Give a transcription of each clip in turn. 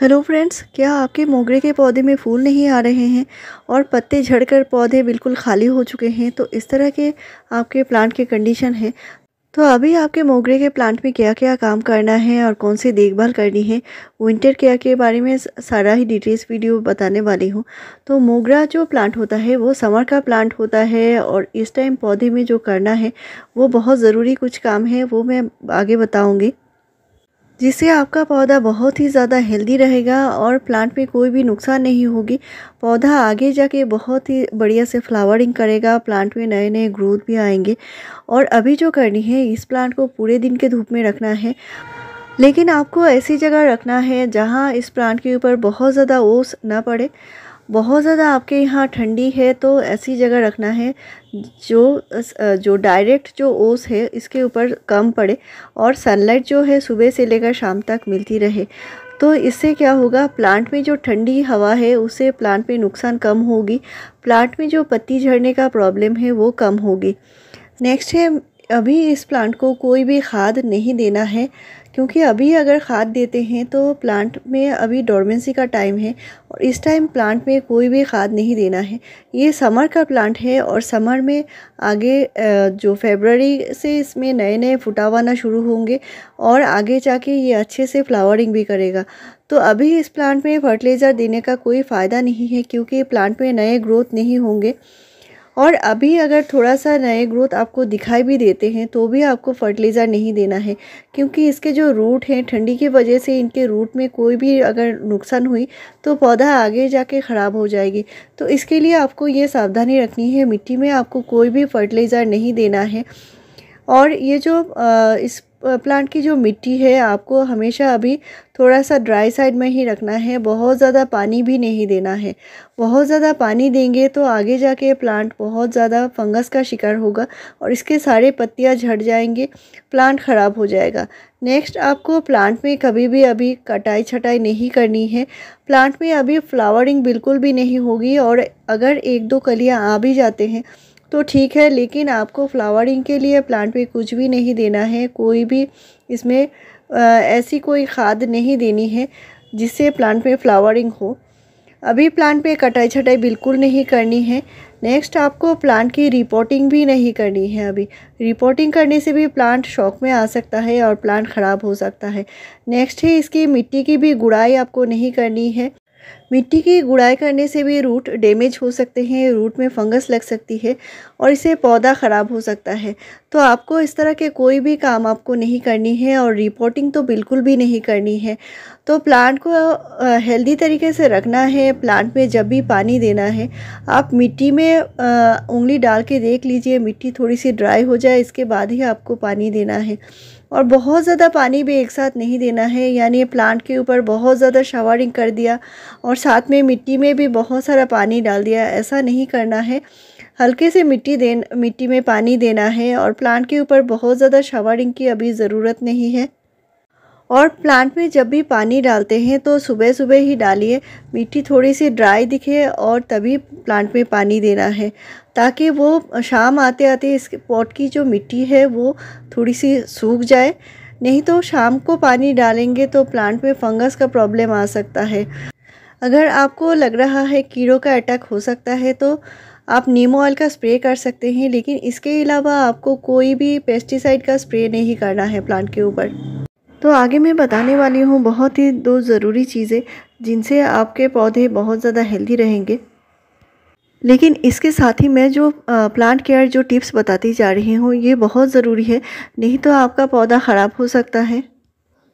hello friends क्या आपके मोगरे के पौधे में फूल नहीं आ रहे हैं और पत्ते झड़कर पौधे बिल्कुल खाली हो चुके हैं तो इस तरह के आपके प्लांट के कंडीशन है तो अभी आपके मोगरे के प्लांट में क्या क्या काम करना है और कौन सी देखभाल करनी है विंटर केयर के बारे में सारा ही डिटेल्स वीडियो बताने वाली हूँ तो मोगरा जो प्लांट होता है वो समर का प्लांट होता है और इस टाइम पौधे में जो करना है वो बहुत ज़रूरी कुछ काम है वो मैं आगे बताऊँगी जिससे आपका पौधा बहुत ही ज़्यादा हेल्दी रहेगा और प्लांट में कोई भी नुकसान नहीं होगी पौधा आगे जाके बहुत ही बढ़िया से फ्लावरिंग करेगा प्लांट में नए नए ग्रोथ भी आएंगे और अभी जो करनी है इस प्लांट को पूरे दिन के धूप में रखना है लेकिन आपको ऐसी जगह रखना है जहाँ इस प्लांट के ऊपर बहुत ज़्यादा ओस ना पड़े बहुत ज़्यादा आपके यहाँ ठंडी है तो ऐसी जगह रखना है जो जो डायरेक्ट जो ओस है इसके ऊपर कम पड़े और सनलाइट जो है सुबह से लेकर शाम तक मिलती रहे तो इससे क्या होगा प्लांट में जो ठंडी हवा है उससे प्लांट में नुकसान कम होगी प्लांट में जो पत्ती झड़ने का प्रॉब्लम है वो कम होगी नेक्स्ट है अभी इस प्लांट को कोई भी खाद नहीं देना है क्योंकि अभी अगर खाद देते हैं तो प्लांट में अभी डोरमेंसी का टाइम है और इस टाइम प्लांट में कोई भी खाद नहीं देना है ये समर का प्लांट है और समर में आगे जो फेबररी से इसमें नए नए फुटावाना शुरू होंगे और आगे जाके ये अच्छे से फ्लावरिंग भी करेगा तो अभी इस प्लांट में फर्टिलाइज़र देने का कोई फ़ायदा नहीं है क्योंकि प्लांट में नए ग्रोथ नहीं होंगे और अभी अगर थोड़ा सा नए ग्रोथ आपको दिखाई भी देते हैं तो भी आपको फर्टिलाइज़र नहीं देना है क्योंकि इसके जो रूट हैं ठंडी की वजह से इनके रूट में कोई भी अगर नुकसान हुई तो पौधा आगे जाके ख़राब हो जाएगी तो इसके लिए आपको ये सावधानी रखनी है मिट्टी में आपको कोई भी फर्टिलाइज़र नहीं देना है और ये जो आ, इस प्लांट की जो मिट्टी है आपको हमेशा अभी थोड़ा सा ड्राई साइड में ही रखना है बहुत ज़्यादा पानी भी नहीं देना है बहुत ज़्यादा पानी देंगे तो आगे जाके प्लांट बहुत ज़्यादा फंगस का शिकार होगा और इसके सारे पत्तियाँ झड़ जाएंगे प्लांट ख़राब हो जाएगा नेक्स्ट आपको प्लांट में कभी भी अभी कटाई छटाई नहीं करनी है प्लांट में अभी फ्लावरिंग बिल्कुल भी नहीं होगी और अगर एक दो कलियाँ आ भी जाते हैं तो ठीक है लेकिन आपको फ्लावरिंग के लिए प्लांट में कुछ भी नहीं देना है कोई भी इसमें आ, ऐसी कोई खाद नहीं देनी है जिससे प्लांट में फ्लावरिंग हो अभी प्लांट पे कटाई छटाई बिल्कुल नहीं करनी है नेक्स्ट आपको प्लांट की रिपोर्टिंग भी नहीं करनी है अभी रिपोर्टिंग करने से भी प्लांट शॉक में आ सकता है और प्लांट ख़राब हो सकता है नेक्स्ट है इसकी मिट्टी की भी गुड़ाई आपको नहीं करनी है मिट्टी की गुड़ाई करने से भी रूट डैमेज हो सकते हैं रूट में फंगस लग सकती है और इसे पौधा ख़राब हो सकता है तो आपको इस तरह के कोई भी काम आपको नहीं करनी है और रिपोर्टिंग तो बिल्कुल भी नहीं करनी है तो प्लांट को हेल्दी तरीके से रखना है प्लांट में जब भी पानी देना है आप मिट्टी में उंगली डाल के देख लीजिए मिट्टी थोड़ी सी ड्राई हो जाए इसके बाद ही आपको पानी देना है और बहुत ज़्यादा पानी भी एक साथ नहीं देना है यानी प्लांट के ऊपर बहुत ज़्यादा शावरिंग कर दिया और साथ में मिट्टी में भी बहुत सारा पानी डाल दिया ऐसा नहीं करना है हल्के से मिट्टी दे मिट्टी में पानी देना है और प्लांट के ऊपर बहुत ज़्यादा शावरिंग की अभी ज़रूरत नहीं है और प्लांट में जब भी पानी डालते हैं तो सुबह सुबह ही डालिए मिट्टी थोड़ी सी ड्राई दिखे और तभी प्लांट में पानी देना है ताकि वो शाम आते आते इस पॉट की जो मिट्टी है वो थोड़ी सी सूख जाए नहीं तो शाम को पानी डालेंगे तो प्लांट में फंगस का प्रॉब्लम आ सकता है अगर आपको लग रहा है कीड़ों का अटैक हो सकता है तो आप नीमो ऑयल का स्प्रे कर सकते हैं लेकिन इसके अलावा आपको कोई भी पेस्टिसाइड का स्प्रे नहीं करना है प्लांट के ऊपर तो आगे मैं बताने वाली हूँ बहुत ही दो ज़रूरी चीज़ें जिनसे आपके पौधे बहुत ज़्यादा हेल्दी रहेंगे लेकिन इसके साथ ही मैं जो प्लांट केयर जो टिप्स बताती जा रही हूँ ये बहुत ज़रूरी है नहीं तो आपका पौधा ख़राब हो सकता है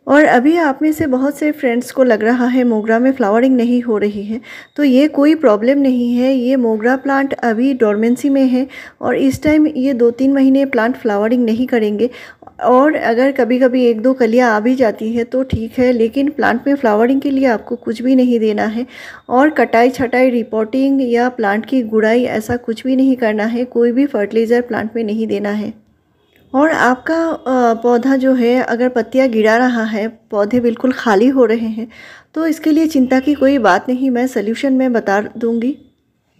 और अभी आप में से बहुत से फ्रेंड्स को लग रहा है मोगरा में फ्लावरिंग नहीं हो रही है तो ये कोई प्रॉब्लम नहीं है ये मोगरा प्लांट अभी डोरमेंसी में है और इस टाइम ये दो तीन महीने प्लांट फ्लावरिंग नहीं करेंगे और अगर कभी कभी एक दो कलियाँ आ भी जाती है तो ठीक है लेकिन प्लांट में फ्लावरिंग के लिए आपको कुछ भी नहीं देना है और कटाई छटाई रिपोर्टिंग या प्लांट की गुड़ाई ऐसा कुछ भी नहीं करना है कोई भी फर्टिलाइज़र प्लांट में नहीं देना है और आपका पौधा जो है अगर पत्तियां गिरा रहा है पौधे बिल्कुल खाली हो रहे हैं तो इसके लिए चिंता की कोई बात नहीं मैं सोल्यूशन में बता दूंगी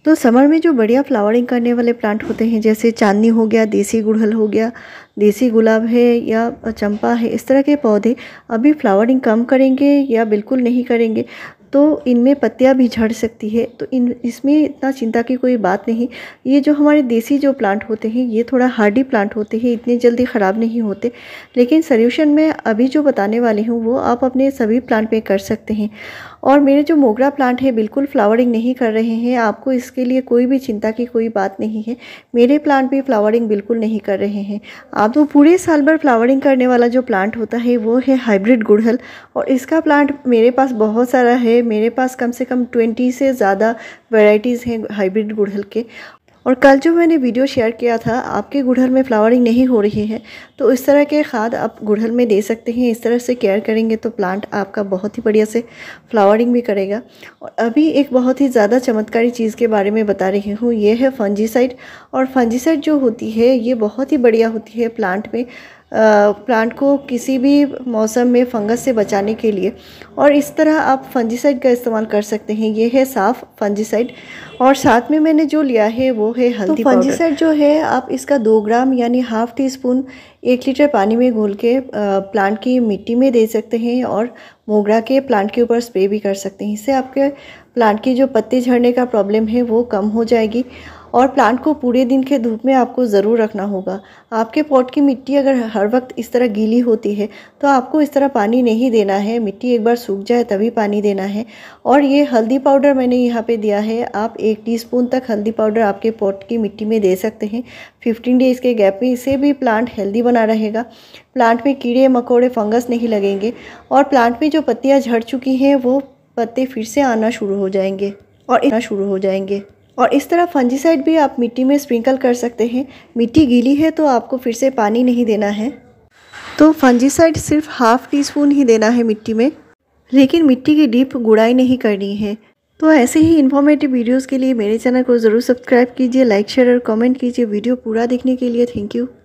तो समर में जो बढ़िया फ्लावरिंग करने वाले प्लांट होते हैं जैसे चांदनी हो गया देसी गुड़हल हो गया देसी गुलाब है या चंपा है इस तरह के पौधे अभी फ्लावरिंग कम करेंगे या बिल्कुल नहीं करेंगे तो इनमें पत्तियाँ भी झड़ सकती है तो इन इसमें इतना चिंता की कोई बात नहीं ये जो हमारे देसी जो प्लांट होते हैं ये थोड़ा हार्डी प्लांट होते हैं इतने जल्दी ख़राब नहीं होते लेकिन सोल्यूशन मैं अभी जो बताने वाली हूँ वो आप अपने सभी प्लांट में कर सकते हैं और मेरे जो मोगरा प्लांट है बिल्कुल फ्लावरिंग नहीं कर रहे हैं आपको इसके लिए कोई भी चिंता की कोई बात नहीं है मेरे प्लांट भी फ्लावरिंग बिल्कुल नहीं कर रहे हैं आप तो पूरे साल भर फ्लावरिंग करने वाला जो प्लांट होता है वो है हाइब्रिड गुड़हल और इसका प्लांट मेरे पास बहुत सारा है है मेरे पास कम से कम ट्वेंटी से ज़्यादा वेराइटीज़ हैं हाइब्रिड गुड़हल के और कल जो मैंने वीडियो शेयर किया था आपके गुड़हल में फ्लावरिंग नहीं हो रही है तो इस तरह के खाद आप गुड़हल में दे सकते हैं इस तरह से केयर करेंगे तो प्लांट आपका बहुत ही बढ़िया से फ्लावरिंग भी करेगा और अभी एक बहुत ही ज़्यादा चमत्कारी चीज़ के बारे में बता रही हूँ ये है फंजीसाइड और फंजीसाइड जो होती है ये बहुत ही बढ़िया होती है प्लांट में प्लांट को किसी भी मौसम में फंगस से बचाने के लिए और इस तरह आप फंजीसाइड का इस्तेमाल कर सकते हैं ये है साफ़ फंजीसाइड और साथ में मैंने जो लिया है वो है हल्दी तो फंजीसाइड जो है आप इसका दो ग्राम यानी हाफ टी स्पून एक लीटर पानी में घोल के प्लांट की मिट्टी में दे सकते हैं और मोगरा के प्लांट के ऊपर स्प्रे भी कर सकते हैं इससे आपके प्लांट की जो पत्ते झड़ने का प्रॉब्लम है वो कम हो जाएगी और प्लांट को पूरे दिन के धूप में आपको ज़रूर रखना होगा आपके पॉट की मिट्टी अगर हर वक्त इस तरह गीली होती है तो आपको इस तरह पानी नहीं देना है मिट्टी एक बार सूख जाए तभी पानी देना है और ये हल्दी पाउडर मैंने यहाँ पे दिया है आप एक टीस्पून तक हल्दी पाउडर आपके पॉट की मिट्टी में दे सकते हैं फिफ्टीन डेज़ के गैप में इसे भी प्लांट हेल्दी बना रहेगा प्लांट में कीड़े मकोड़े फंगस नहीं लगेंगे और प्लांट में जो पत्तियाँ झड़ चुकी हैं वो पत्ते फिर से आना शुरू हो जाएंगे और इतना शुरू हो जाएंगे और इस तरह फंजीसाइड भी आप मिट्टी में स्प्रिंकल कर सकते हैं मिट्टी गीली है तो आपको फिर से पानी नहीं देना है तो फंजीसाइड सिर्फ हाफ टी स्पून ही देना है मिट्टी में लेकिन मिट्टी की डीप गुड़ाई नहीं करनी है तो ऐसे ही इन्फॉर्मेटिव वीडियोस के लिए मेरे चैनल को ज़रूर सब्सक्राइब कीजिए लाइक शेयर और कमेंट कीजिए वीडियो पूरा देखने के लिए थैंक यू